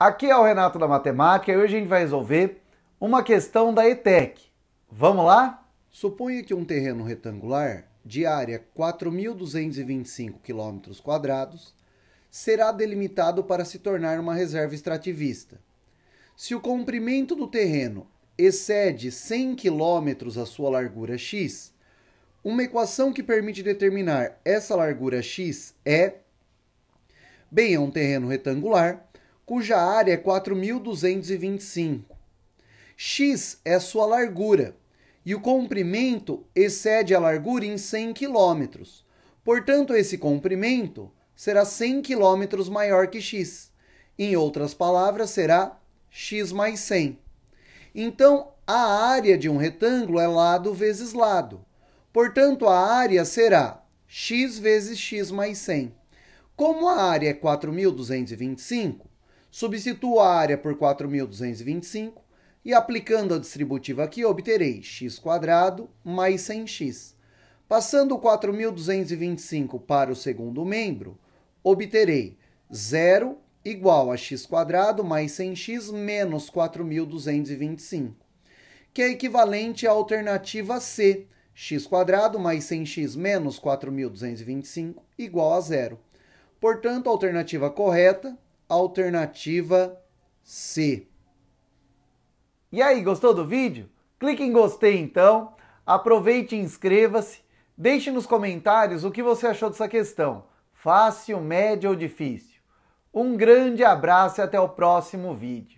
Aqui é o Renato da Matemática e hoje a gente vai resolver uma questão da ETEC. Vamos lá? Suponha que um terreno retangular de área 4.225 km será delimitado para se tornar uma reserva extrativista. Se o comprimento do terreno excede 100 km a sua largura x, uma equação que permite determinar essa largura x é... Bem, é um terreno retangular cuja área é 4.225. X é sua largura e o comprimento excede a largura em 100 km. Portanto, esse comprimento será 100 km maior que x. Em outras palavras, será x mais 100. Então, a área de um retângulo é lado vezes lado. Portanto, a área será x vezes x mais 100. Como a área é 4.225, Substituo a área por 4.225 e aplicando a distributiva aqui, obterei x² mais 100x. Passando 4.225 para o segundo membro, obterei 0 igual a x² mais 100x menos 4.225, que é equivalente à alternativa C, x² mais 100x menos 4.225 igual a zero. Portanto, a alternativa correta alternativa C. E aí, gostou do vídeo? Clique em gostei então, aproveite e inscreva-se, deixe nos comentários o que você achou dessa questão, fácil, médio ou difícil. Um grande abraço e até o próximo vídeo.